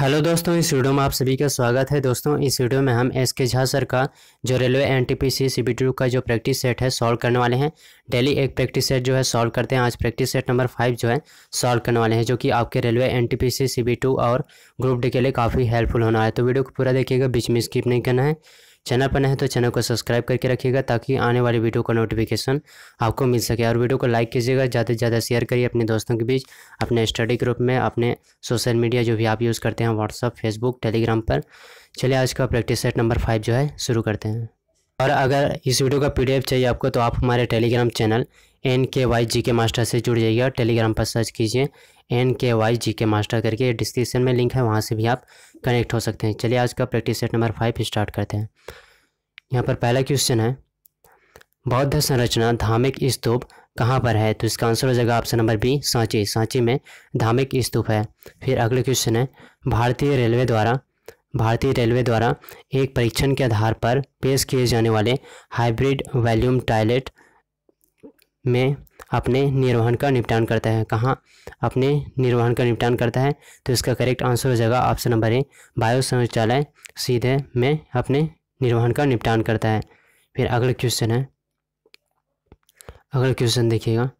hello दोस्तों इस video में आप सभी का स्वागत है दोस्तों इस वीडियो में हम एस के झा सर का जो railway N T P C C B two का जो प्रैक्टिस सेट है सॉल्व करने वाले हैं डेली एक प्रैक्टिस सेट जो है सॉल्व करते हैं आज प्रैक्टिस सेट नंबर फाइव जो है सॉल्व करने वाले हैं जो कि आपके railway N T P C C B two और ग्रुप डी के लिए काफ़ी हेल्पफुल होना है तो वीडियो को पूरा देखिएगा बीच में स्किप नहीं करना है चैनल पर नहीं तो चैनल को सब्सक्राइब करके रखिएगा ताकि आने वाली वीडियो का नोटिफिकेशन आपको मिल सके और वीडियो को लाइक कीजिएगा ज़्यादा से ज़्यादा शेयर करिए अपने दोस्तों के बीच अपने स्टडी ग्रुप में अपने सोशल मीडिया जो भी आप यूज़ करते हैं व्हाट्सअप फेसबुक टेलीग्राम पर चलिए आज का प्रैक्टिस सेट नंबर फाइव जो है शुरू करते हैं और अगर इस वीडियो का पी चाहिए आपको तो आप हमारे Telegram channel N K Y G K master से जुड़ जाइए और टेलीग्राम पर सर्च कीजिए N K Y G K master करके डिस्क्रिप्शन में लिंक है वहाँ से भी आप कनेक्ट हो सकते हैं चलिए आज का practice set number five start करते हैं यहाँ पर पहला क्वेश्चन है बौद्ध संरचना धामिक स्तूप कहाँ पर है तो इसका आंसर हो जाएगा option number B Sanchi Sanchi में धामिक स्तूप है फिर अगले क्वेश्चन है भारतीय रेलवे द्वारा भारतीय रेलवे द्वारा एक परीक्षण के आधार पर पेश किए जाने वाले हाइब्रिड वैल्यूम टॉयलेट में अपने निर्वहन का निपटान करता है कहाँ अपने निर्वहन का निपटान करता है तो इसका करेक्ट आंसर हो जाएगा ऑप्शन नंबर ए वायु शौचालय सीधे में अपने निर्वहन का निपटान करता है फिर अगला क्वेश्चन है अगला क्वेश्चन देखिएगा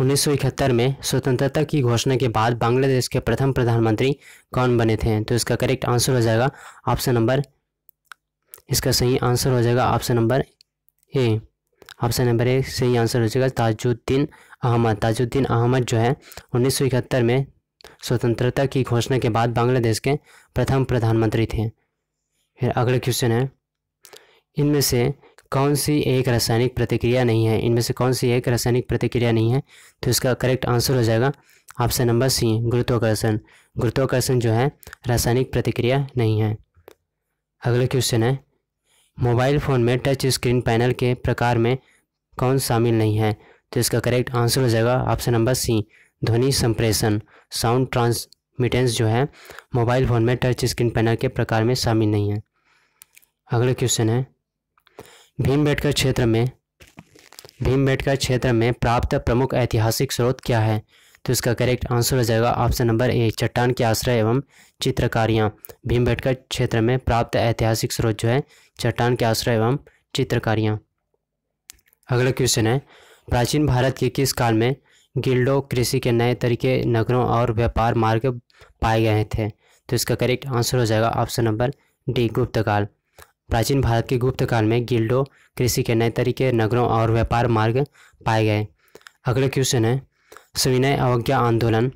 उन्नीस में स्वतंत्रता की घोषणा के बाद बांग्लादेश के प्रथम प्रधानमंत्री कौन बने थे तो इसका करेक्ट आंसर हो जाएगा ऑप्शन नंबर इसका सही आंसर हो जाएगा option number A option number एक सही आंसर हो जाएगा ताजुद्दीन अहमद ताजुद्दीन अहमद जो है उन्नीस में स्वतंत्रता की घोषणा के बाद बांग्लादेश के प्रथम प्रधानमंत्री थे फिर अगला क्वेश्चन है इनमें से कौन सी एक रासायनिक प्रतिक्रिया नहीं है इनमें से कौन सी एक रासायनिक प्रतिक्रिया नहीं है तो इसका करेक्ट आंसर हो जाएगा ऑप्शन नंबर सी गुरुत्वाकर्षण गुरुत्वाकर्षण जो है रासायनिक प्रतिक्रिया नहीं है अगला क्वेश्चन है मोबाइल फ़ोन में टच स्क्रीन पैनल के प्रकार में कौन शामिल नहीं है तो इसका करेक्ट आंसर हो जाएगा ऑप्शन नंबर सी ध्वनि संप्रेषण साउंड ट्रांसमिटेंस जो है मोबाइल फ़ोन में टच स्क्रीन पैनल के प्रकार में शामिल नहीं है अगला क्वेश्चन है बेटकर क्षेत्र में बेटकर क्षेत्र में प्राप्त प्रमुख ऐतिहासिक स्रोत क्या है तो इसका करेक्ट आंसर हो जाएगा ऑप्शन नंबर ए चट्टान के आश्रय एवं चित्रकारियाँ बेटकर क्षेत्र में प्राप्त ऐतिहासिक स्रोत जो है चट्टान के आश्रय एवं चित्रकारियाँ अगला क्वेश्चन है प्राचीन भारत के किस काल में गिल्डो कृषि के नए तरीके नगरों और व्यापार मार्ग पाए गए थे तो इसका करेक्ट आंसर हो जाएगा ऑप्शन नंबर डी गुप्त काल प्राचीन भारत के गुप्त काल में गिल्डो कृषि के नए तरीके नगरों और व्यापार मार्ग पाए गए अगला क्वेश्चन है सविनय अवज्ञा आंदोलन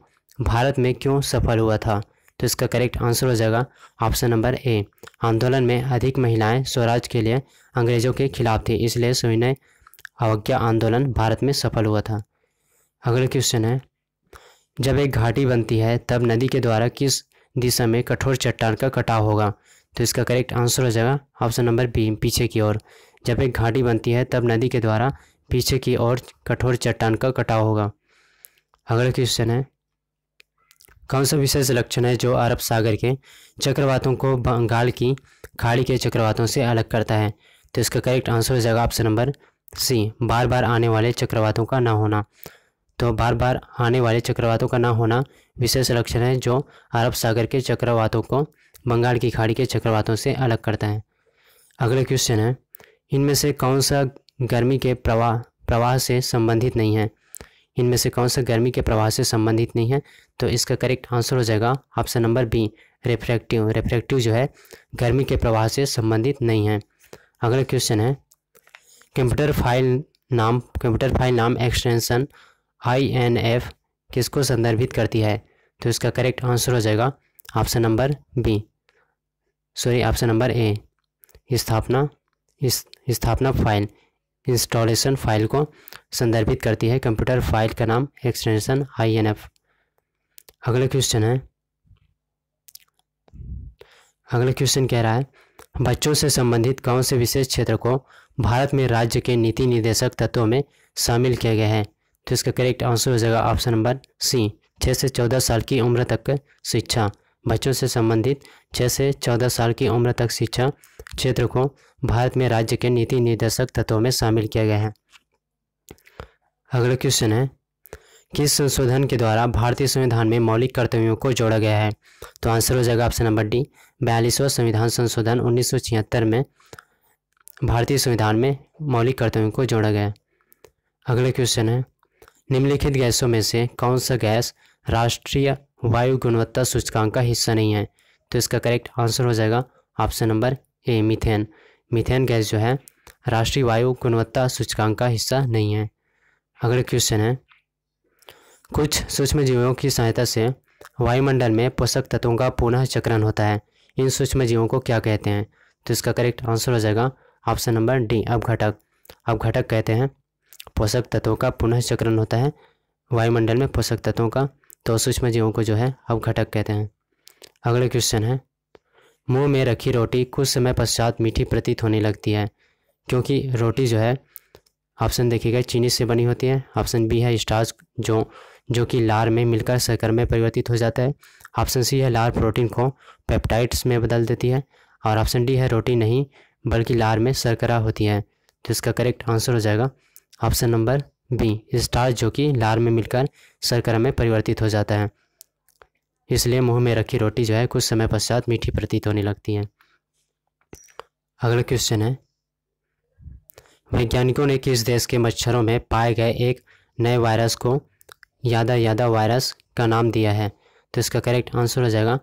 भारत में क्यों सफल हुआ था तो इसका करेक्ट आंसर हो जाएगा ऑप्शन नंबर ए आंदोलन में अधिक महिलाएं स्वराज के लिए अंग्रेजों के खिलाफ थी इसलिए सविनय अवज्ञा आंदोलन भारत में सफल हुआ था अगला क्वेश्चन है जब एक घाटी बनती है तब नदी के द्वारा किस दिशा में कठोर चट्टान का कटाव होगा तो इसका करेक्ट आंसर हो जाएगा ऑप्शन नंबर बी पीछे की ओर जब एक घाटी बनती है तब नदी के द्वारा पीछे की ओर कठोर चट्टान का कटाव होगा अगला क्वेश्चन है कौन सा विशेष लक्षण है जो अरब सागर के चक्रवातों को बंगाल की खाड़ी के चक्रवातों से अलग करता है तो इसका करेक्ट आंसर हो जाएगा ऑप्शन नंबर सी बार बार आने वाले चक्रवातों का ना होना तो बार बार आने वाले चक्रवातों का ना होना विशेष लक्षण है जो अरब सागर के चक्रवातों को बंगाल की खाड़ी के चक्रवातों से अलग करता है अगला क्वेश्चन है इनमें से कौन सा गर्मी के प्रवाह प्रवाह से संबंधित नहीं है इनमें से कौन सा गर्मी के प्रवाह से संबंधित नहीं है तो इसका करेक्ट आंसर हो जाएगा option number B refractive refractive जो है गर्मी के प्रवाह से संबंधित नहीं है अगला क्वेश्चन है कंप्यूटर फाइल नाम कंप्यूटर फाइल नाम एक्सटेंशन आई एन एफ किसको संदर्भित करती है तो इसका करेक्ट आंसर हो जाएगा option number B sorry option number A स्थापना स्थापना फाइल इंस्टॉलेशन फाइल को संदर्भित करती है कंप्यूटर फाइल का नाम एक्सटेंशन आई एन एफ अगला क्वेश्चन है अगला क्वेश्चन कह रहा है बच्चों से संबंधित कौन से विशेष क्षेत्र को भारत में राज्य के नीति निर्देशक तत्वों में शामिल किए गए हैं तो इसका करेक्ट आंसर हो जाएगा ऑप्शन नंबर सी छः से चौदह साल की उम्र तक शिक्षा बच्चों से संबंधित छः से चौदह साल की उम्र तक शिक्षा क्षेत्र को भारत में राज्य के नीति निर्देशक तत्वों में शामिल किया गया है अगला क्वेश्चन है किस संशोधन के द्वारा भारतीय संविधान में मौलिक कर्तव्यों को जोड़ा गया है तो आंसर हो जाएगा ऑप्शन नंबर डी बयालीसवां संविधान संशोधन उन्नीस में भारतीय संविधान में मौलिक कर्तव्यों को जोड़ा गया अगला क्वेश्चन है निम्नलिखित गैसों में से कौन सा गैस राष्ट्रीय वायु गुणवत्ता सूचकांक का हिस्सा नहीं है तो इसका करेक्ट आंसर हो जाएगा option number A methane methane gas जो है राष्ट्रीय वायु गुणवत्ता सूचकांक का हिस्सा नहीं है अगला क्वेश्चन है कुछ सूक्ष्म जीवों की सहायता से वायुमंडल में पोषक तत्वों का पुनः चक्रण होता है इन सूक्ष्म जीवों को क्या कहते हैं तो इसका करेक्ट आंसर हो जाएगा ऑप्शन नंबर डी अपघटक अपघटक कहते हैं पोषक तत्वों का पुनः चक्रण होता है वायुमंडल में पोषक तत्वों का तो सूक्ष्म जीवों को जो है अपघटक कहते हैं अगला क्वेश्चन है मुंह में रखी रोटी कुछ समय पश्चात मीठी प्रतीत होने लगती है क्योंकि रोटी जो है ऑप्शन देखिएगा चीनी से बनी होती है ऑप्शन बी है स्टार्च जो जो कि लार में मिलकर शकर में परिवर्तित हो जाता है ऑप्शन सी है लार प्रोटीन को पेप्टाइड्स में बदल देती है और ऑप्शन डी है रोटी नहीं बल्कि लार में सरकरा होती है तो इसका करेक्ट आंसर हो जाएगा ऑप्शन नंबर बी स्टार्च जो कि लार में मिलकर सरकरा में परिवर्तित हो जाता है इसलिए मुंह में रखी रोटी जो है कुछ समय पश्चात मीठी प्रतीत होने लगती है अगला क्वेश्चन है वैज्ञानिकों ने किस देश के मच्छरों में पाए गए एक नए वायरस को यादा यादा वायरस का नाम दिया है तो इसका करेक्ट आंसर हो जाएगा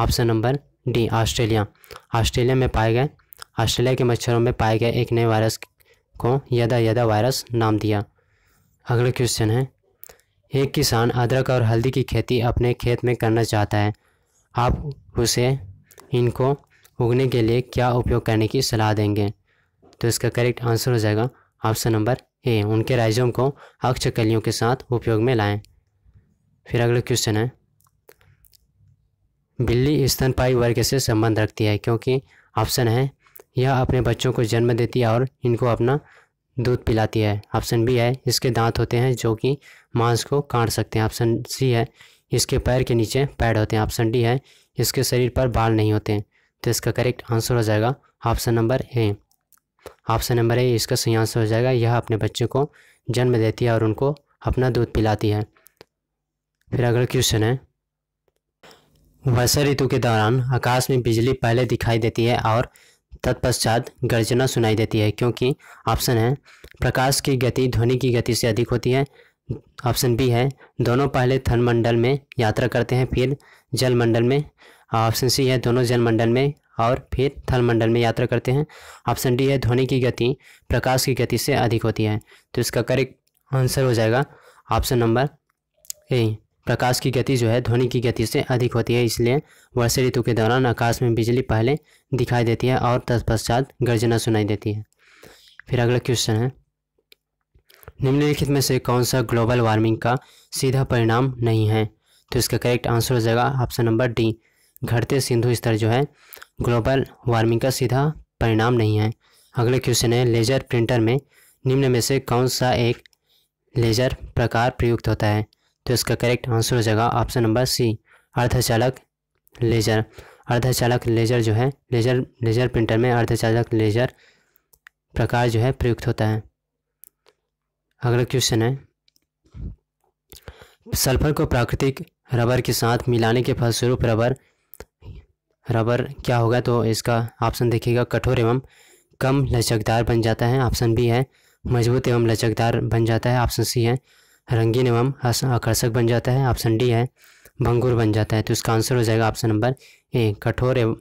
option number D Australia Australia में पाए गए ऑस्ट्रेलिया के मच्छरों में पाए गए एक नए वायरस को यदा यदा वायरस नाम दिया अगला क्वेश्चन है एक किसान अदरक और हल्दी की खेती अपने खेत में करना चाहता है आप उसे इनको उगने के लिए क्या उपयोग करने की सलाह देंगे तो इसका करेक्ट आंसर हो जाएगा ऑप्शन नंबर ए उनके राइजोम को अक्ष कलियों के साथ उपयोग में लाएं फिर अगला क्वेश्चन है बिल्ली स्तनपाई वर्ग से संबंध रखती है क्योंकि ऑप्शन है यह अपने बच्चों को जन्म देती है और इनको अपना दूध पिलाती है ऑप्शन बी है इसके दांत होते हैं जो कि मांस को काट सकते हैं ऑप्शन सी है इसके पैर के नीचे पैड होते हैं ऑप्शन डी है इसके शरीर पर बाल नहीं होते हैं तो इसका करेक्ट आंसर हो जाएगा option number A option number A इसका सही आंसर हो जाएगा यह अपने बच्चे को जन्म देती है और उनको अपना दूध पिलाती है फिर अगला क्वेश्चन है वर्षा ऋतु के दौरान आकाश में बिजली पहले दिखाई देती है और तत्पश्चात गर्जना सुनाई देती है क्योंकि ऑप्शन है प्रकाश की गति ध्वनि की गति से अधिक होती है ऑप्शन बी है दोनों पहले थनमंडल में यात्रा करते हैं फिर जलमंडल में ऑप्शन सी है दोनों जलमंडल में और फिर थलमंडल में यात्रा करते हैं ऑप्शन डी है ध्वनि की गति प्रकाश की गति से अधिक होती है तो इसका करेक्ट आंसर हो जाएगा ऑप्शन नंबर ए प्रकाश की गति जो है ध्वनि की गति से अधिक होती है इसलिए वर्षा ऋतु के दौरान आकाश में बिजली पहले दिखाई देती है और तत्पश्चात गर्जना सुनाई देती है फिर अगला क्वेश्चन है निम्नलिखित में से कौन सा ग्लोबल वार्मिंग का सीधा परिणाम नहीं है तो इसका करेक्ट आंसर हो जाएगा ऑप्शन नंबर डी घटते सिंधु स्तर जो है ग्लोबल वार्मिंग का सीधा परिणाम नहीं है अगला क्वेश्चन है लेजर प्रिंटर में निम्न में से कौन सा एक लेजर प्रकार प्रयुक्त होता है तो इसका करेक्ट आंसर हो जाएगा ऑप्शन नंबर सी अर्धचालक लेजर अर्धचालक लेजर जो है लेजर लेजर प्रिंटर में अर्धचालक लेजर प्रकार जो है प्रयुक्त होता है अगला क्वेश्चन है सल्फर को प्राकृतिक रबर के साथ मिलाने के फलस्वरूप रबर रबर क्या होगा तो इसका ऑप्शन देखिएगा कठोर एवं कम लचकदार बन जाता है ऑप्शन बी है मजबूत एवं लचकदार बन जाता है ऑप्शन सी है रंगीन एवं आकर्षक बन जाता है ऑप्शन डी है भंगुर बन जाता है तो इसका आंसर हो जाएगा ऑप्शन नंबर ए कठोर एवं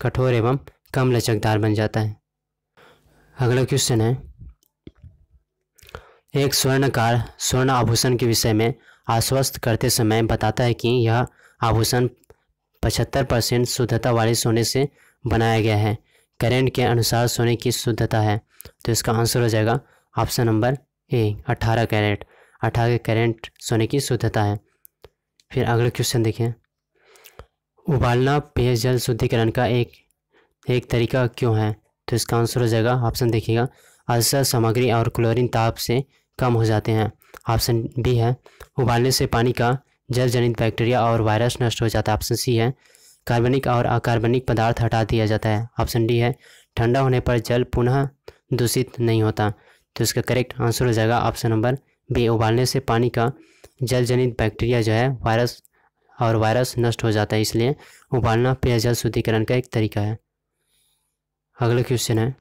कठोर एवं कम लचकदार बन जाता है अगला क्वेश्चन है एक स्वर्णकार स्वर्ण आभूषण के विषय में आश्वस्त करते समय बताता है कि यह आभूषण पचहत्तर परसेंट शुद्धता वाले सोने से बनाया गया है करेंट के अनुसार सोने की शुद्धता है तो इसका आंसर हो जाएगा ऑप्शन नंबर ए अट्ठारह कैरेट अठारह के करेंट सोने की शुद्धता है फिर अगला क्वेश्चन देखें उबालना पेयजल शुद्धिकरण का एक एक तरीका क्यों है तो इसका आंसर हो जाएगा ऑप्शन देखिएगा अल्सर सामग्री और क्लोरीन ताप से कम हो जाते हैं ऑप्शन बी है उबालने से पानी का जल जनित बैक्टीरिया और वायरस नष्ट हो जाता है ऑप्शन सी है कार्बनिक और अकार्बनिक पदार्थ हटा दिया जाता है ऑप्शन डी है ठंडा होने पर जल पुनः दूषित नहीं होता तो इसका करेक्ट आंसर हो जाएगा ऑप्शन नंबर भी उबालने से पानी का जल जनित बैक्टीरिया जो है वायरस और वायरस नष्ट हो जाता है इसलिए उबालना पेयजल शुद्धिकरण का एक तरीका है अगला क्वेश्चन है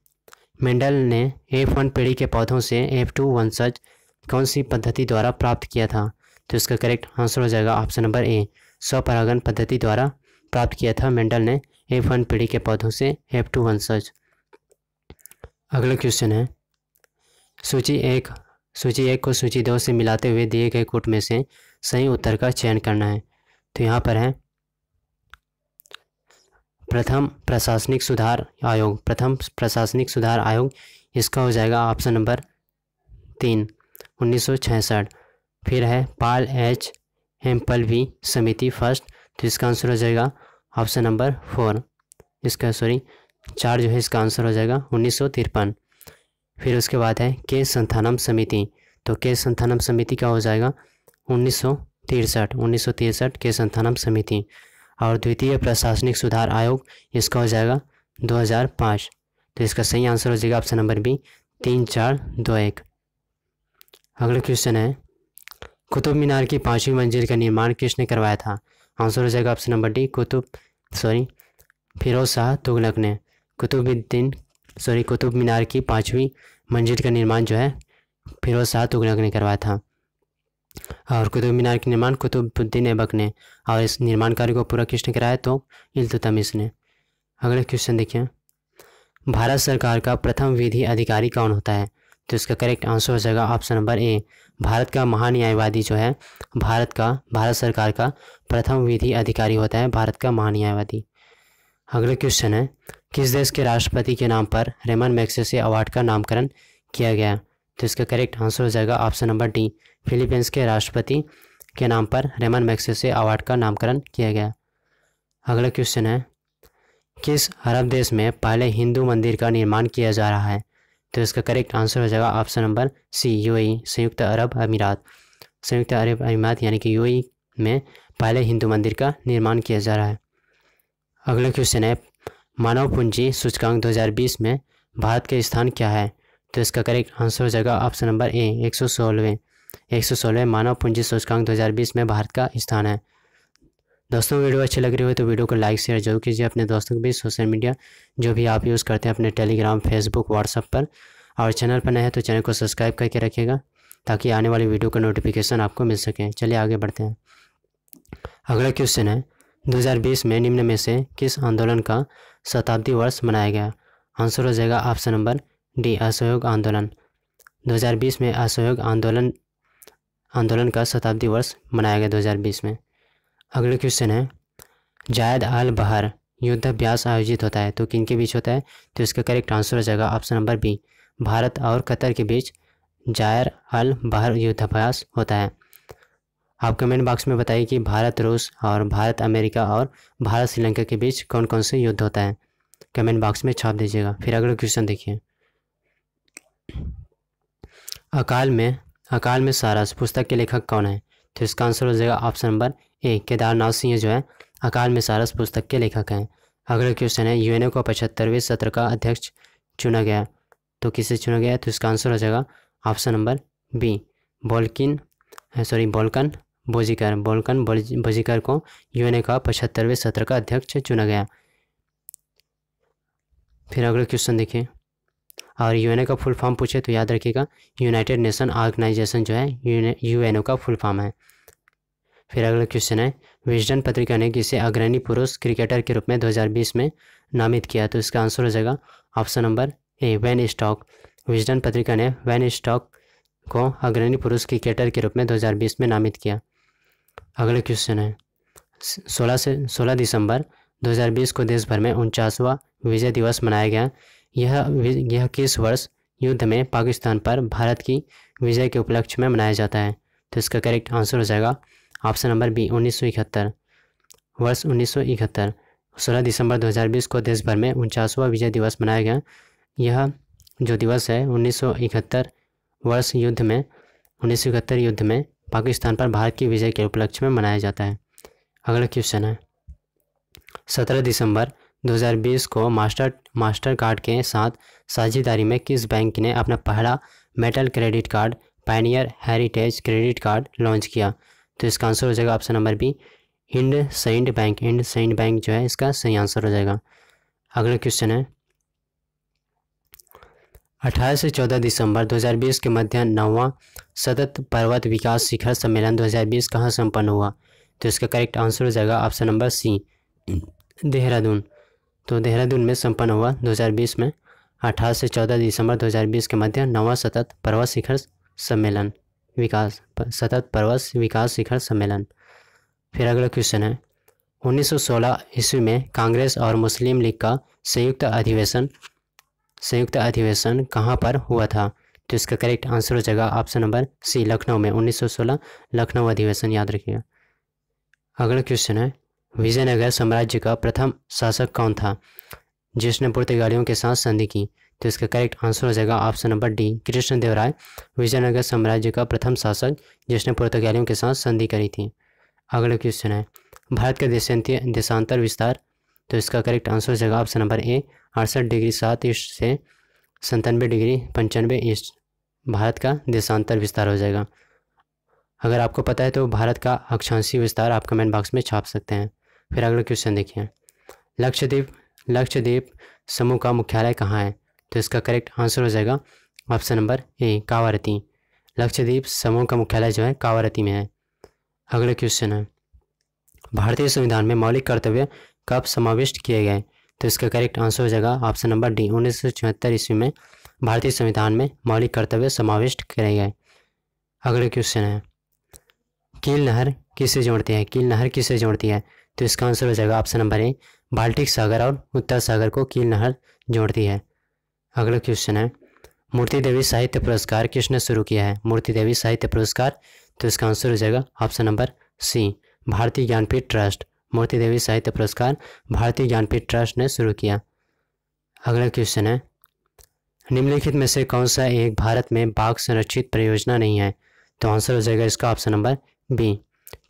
मेंडल ने एफ वन पीढ़ी के पौधों से एफ टू वंशज कौन सी पद्धति द्वारा प्राप्त किया था तो इसका करेक्ट आंसर हो जाएगा ऑप्शन नंबर ए स्वपरागण पद्धति द्वारा प्राप्त किया था मेंडल ने एफ वन पीढ़ी के पौधों से एफ टू वंशज अगला क्वेश्चन है सूची एक सूची एक को सूची दो से मिलाते हुए दिए गए कूट में से सही उत्तर का चयन करना है तो यहाँ पर है प्रथम प्रशासनिक सुधार आयोग प्रथम प्रशासनिक सुधार आयोग इसका हो जाएगा ऑप्शन नंबर तीन उन्नीस फिर है पाल एच हेम्पल वी समिति फर्स्ट तो इसका आंसर हो जाएगा ऑप्शन नंबर फोर इसका सॉरी चार जो है इसका आंसर हो जाएगा उन्नीस सौ तिरपन फिर उसके बाद है के संथानम समिति तो के संथानम समिति क्या हो जाएगा उन्नीस सौ तिरसठ उन्नीस सौ तिरसठ के संथानम समिति और द्वितीय प्रशासनिक सुधार आयोग इसका हो जाएगा 2005 तो इसका सही आंसर हो जाएगा ऑप्शन नंबर बी तीन चार दो एक अगला क्वेश्चन है कुतुब मीनार की पाँचवीं मंजिल का निर्माण किसने करवाया था आंसर हो जाएगा option number D Qutub sorry Firoz Shah Tughlaq ने कुतुबुद्दीन सॉरी कुतुब तो मीनार की पाँचवीं मंजिल का निर्माण जो है फिरोज शाह तुगलक ने करवाया था और कुतुब मीनार के निर्माण कुतुबुद्दीन ऐबक ने और इस निर्माण कार्य को पूरा किसने कराया तो इल्तुतमिश ने अगला क्वेश्चन देखिए भारत सरकार का प्रथम विधि अधिकारी कौन होता है तो इसका करेक्ट आंसर हो जाएगा ऑप्शन नंबर ए भारत का महान्यायवादी जो है भारत का भारत सरकार का प्रथम विधि अधिकारी होता है भारत का महान्यायवादी अगला क्वेश्चन है किस देश के राष्ट्रपति के नाम पर रेमन मैक्सेसे अवार्ड का नामकरण किया गया तो इसका करेक्ट आंसर हो जाएगा ऑप्शन नंबर डी फिलीपींस के राष्ट्रपति के नाम पर रेमन मैक्सेसे अवार्ड का नामकरण किया गया अगला क्वेश्चन है किस अरब देश में पहले हिंदू मंदिर का निर्माण किया जा रहा है तो इसका करेक्ट आंसर हो जाएगा ऑप्शन नंबर सी यू संयुक्त अरब अमीरात संयुक्त अरब अमीरात यानी कि यू e में पहले हिंदू मंदिर का निर्माण किया जा रहा है अगला क्वेश्चन है मानव पूंजी सूचकांक 2020 में भारत के स्थान क्या है तो इसका करेक्ट आंसर हो जाएगा ऑप्शन नंबर ए एक सौ सोलहवें एक सौ सोलहवें मानव पूंजी सूचकांक 2020 में भारत का स्थान है दोस्तों वीडियो अच्छी लग रही हो तो वीडियो को लाइक शेयर जरूर कीजिए अपने दोस्तों के बीच सोशल मीडिया जो भी आप यूज़ करते हैं अपने टेलीग्राम फेसबुक व्हाट्सअप पर और चैनल पर नए हैं तो चैनल को सब्सक्राइब करके रखिएगा ताकि आने वाली वीडियो का नोटिफिकेशन आपको मिल सके चलिए आगे बढ़ते हैं अगला क्वेश्चन है 2020 में निम्न में से किस आंदोलन का शताब्दी वर्ष मनाया गया आंसर हो जाएगा ऑप्शन नंबर डी असहयोग आंदोलन 2020 में असहयोग आंदोलन आंदोलन का शताब्दी वर्ष मनाया गया 2020 में अगला क्वेश्चन है जायद अल बहर युद्धाभ्यास आयोजित होता है तो किन के बीच होता है तो इसका करेक्ट आंसर हो जाएगा ऑप्शन नंबर बी भारत और कतर के बीच जायर अल बहर युद्धाभ्यास होता है आप कमेंट बॉक्स में बताइए कि भारत रूस और भारत अमेरिका और भारत श्रीलंका के बीच कौन कौन से युद्ध होता है कमेंट बॉक्स में छाप दीजिएगा फिर अगला क्वेश्चन देखिए अकाल में अकाल में सारस पुस्तक के लेखक कौन है तो इसका आंसर हो जाएगा option number A Kedarnath Singh जो है अकाल में सारस पुस्तक के लेखक हैं अगला क्वेश्चन है यूएनओ को पचहत्तरवें सत्र का अध्यक्ष चुना गया तो किसे चुना गया तो इसका आंसर हो जाएगा option number B Volkan sorry Volkan Bozkir Volkan Bozkir को यूएनए का पचहत्तरवें सत्र का अध्यक्ष चुना गया फिर अगला क्वेश्चन देखिए और यूएनए का फुल फॉर्म पूछे तो याद रखिएगा यूनाइटेड नेशन ऑर्गेनाइजेशन जो है यूएनओ का फुल फॉर्म है फिर अगला क्वेश्चन है विजडन पत्रिका ने किसे अग्रणी पुरुष क्रिकेटर के रूप में 2020 में नामित किया तो इसका आंसर हो जाएगा option number A Van Stock Wisden पत्रिका ने वैन स्टॉक को अग्रणी पुरुष क्रिकेटर के रूप में 2020 में नामित किया अगला क्वेश्चन है सोलह से सोलह दिसंबर 2020 को देश भर में उनचासवा विजय दिवस मनाया गया यह यह किस वर्ष युद्ध में पाकिस्तान पर भारत की विजय के उपलक्ष्य में मनाया जाता है तो इसका करेक्ट आंसर हो जाएगा ऑप्शन नंबर बी उन्नीस वर्ष उन्नीस 16 दिसंबर 2020 को देश भर में उनचासवा विजय दिवस मनाया गया यह जो दिवस है उन्नीस वर्ष युद्ध में उन्नीस युद्ध में पाकिस्तान पर भारत की विजय के उपलक्ष्य में मनाया जाता है अगला क्वेश्चन है सत्रह दिसंबर 2020 को मास्टर मास्टर कार्ड के साथ साझेदारी में किस बैंक ने अपना पहला metal credit card pioneer heritage credit card launch किया तो इसका आंसर हो जाएगा option number B IndusInd bank IndusInd bank जो है इसका सही आंसर हो जाएगा अगला क्वेश्चन है 18 से चौदह दिसंबर 2020 के मध्य नौवा सतत पर्वत विकास शिखर सम्मेलन 2020 कहाँ संपन्न हुआ तो इसका करेक्ट आंसर हो जाएगा ऑप्शन नंबर सी देहरादून तो देहरादून में संपन्न हुआ 2020 में 18 से 14 दिसंबर 2020 के मध्य नवा सतत पर्वत शिखर सम्मेलन विकास सतत पर्वत विकास शिखर सम्मेलन फिर अगला क्वेश्चन है 1916 ईस्वी में कांग्रेस और मुस्लिम लीग का संयुक्त अधिवेशन संयुक्त अधिवेशन कहाँ पर हुआ था तो इसका करेक्ट आंसर हो जाएगा ऑप्शन नंबर सी लखनऊ में 1916 लखनऊ अधिवेशन याद रखिएगा अगला क्वेश्चन है विजयनगर साम्राज्य का प्रथम शासक कौन था जिसने पुर्तगालियों के साथ संधि की तो इसका करेक्ट आंसर हो जाएगा option number D Krishnadev Rai Vijayanagara साम्राज्य का प्रथम शासक जिसने पुर्तगालियों के साथ संधि करी थी अगला क्वेश्चन है भारत का देशांतर विस्तार तो इसका करेक्ट आंसर हो जाएगा ऑप्शन नंबर ए अड़सठ डिग्री सात ईस्ट से संतानवे डिग्री पंचानवे ईस्ट भारत का देशांतर विस्तार हो जाएगा अगर आपको पता है तो भारत का अक्षांशी विस्तार आप कमेंट बॉक्स में छाप सकते हैं फिर अगला क्वेश्चन देखिए लक्षद्वीप लक्षद्वीप समूह का मुख्यालय कहाँ है तो इसका करेक्ट आंसर हो जाएगा option number A Kavaratti Lakshadweep समूह का मुख्यालय जो है कावारती में है अगला क्वेश्चन है भारतीय संविधान में मौलिक कर्तव्य कब समाविष्ट किए गए तो इसका करेक्ट आंसर हो जाएगा ऑप्शन नंबर डी उन्नीस सौ ईस्वी में भारतीय संविधान में मौलिक कर्तव्य समाविष्ट करे गए अगले क्वेश्चन है कील नहर किसे जोड़ती है कील नहर किससे जोड़ती है तो इसका आंसर हो जाएगा ऑप्शन नंबर ए बाल्टिक सागर और उत्तर सागर को कील नहर जोड़ती है अगला क्वेश्चन है मूर्ति देवी साहित्य पुरस्कार किसने शुरू किया है मूर्ति देवी साहित्य पुरस्कार तो इसका आंसर हो जाएगा ऑप्शन नंबर सी भारतीय ज्ञानपीठ ट्रस्ट मोती देवी साहित्य पुरस्कार भारतीय ज्ञानपीठ ट्रस्ट ने शुरू किया अगला क्वेश्चन है निम्नलिखित में से कौन सा एक भारत में बाघ संरक्षित परियोजना नहीं है तो आंसर हो जाएगा इसका ऑप्शन नंबर बी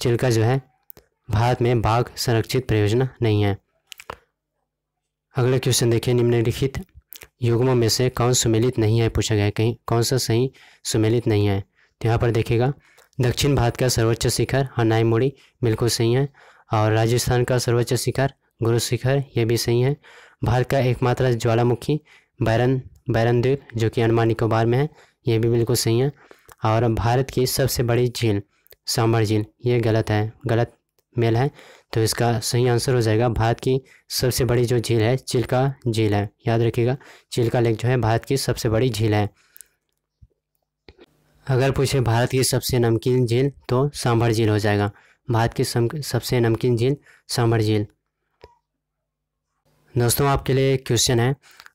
चिल्का जो है भारत में बाघ संरक्षित परियोजना नहीं है अगला क्वेश्चन देखिए निम्नलिखित युग्मों में से कौन सुमेलित नहीं है पूछा गया कहीं कौन सा सही सुमेलित नहीं है तो यहाँ पर देखिएगा दक्षिण भारत का सर्वोच्च शिखर हनाई मुड़ी बिल्कुल सही है और राजस्थान का सर्वोच्च शिखर गुरु शिखर ये भी सही है भारत का एकमात्र ज्वालामुखी बैरन बैरन द्वीप जो कि अंडमान निकोबार में है ये भी बिल्कुल सही है और भारत की सबसे बड़ी झील सांभर झील ये गलत है गलत मेल है तो इसका सही आंसर हो जाएगा भारत की सबसे बड़ी जो झील है चिल्का झील है याद रखिएगा चिल्का लेक जो है भारत की सबसे बड़ी झील है अगर पूछे भारत की सबसे नमकीन झील तो सांभर झील हो जाएगा भारत की सबसे नमकीन झील सामर झील दोस्तों आपके लिए क्वेश्चन है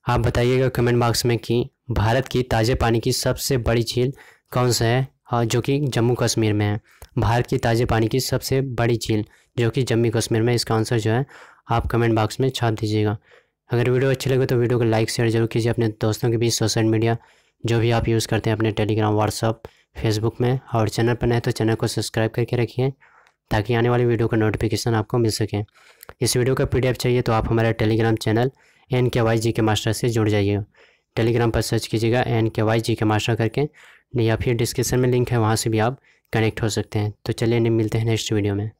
आप बताइएगा कमेंट बॉक्स में कि भारत की ताज़े पानी की सबसे बड़ी झील कौन सा है और जो कि जम्मू कश्मीर में है भारत की ताज़े पानी की सबसे बड़ी झील जो कि जम्मू कश्मीर में इसका आंसर जो है आप कमेंट बॉक्स में छाप दीजिएगा अगर वीडियो अच्छी लगे तो वीडियो को लाइक शेयर जरूर कीजिए अपने दोस्तों के बीच सोशल मीडिया जो भी आप यूज़ करते हैं अपने टेलीग्राम व्हाट्सअप फेसबुक में और चैनल पर नए तो चैनल को सब्सक्राइब करके रखिए ताकि आने वाली वीडियो का नोटिफिकेशन आपको मिल सके इस वीडियो का पीडीएफ चाहिए तो आप हमारे Telegram channel N K Y G K master से जुड़ जाइए टेलीग्राम पर सर्च कीजिएगा N K Y G K master करके या फिर डिस्क्रिप्शन में लिंक है वहाँ से भी आप कनेक्ट हो सकते हैं तो चलिए मिलते हैं नेक्स्ट वीडियो में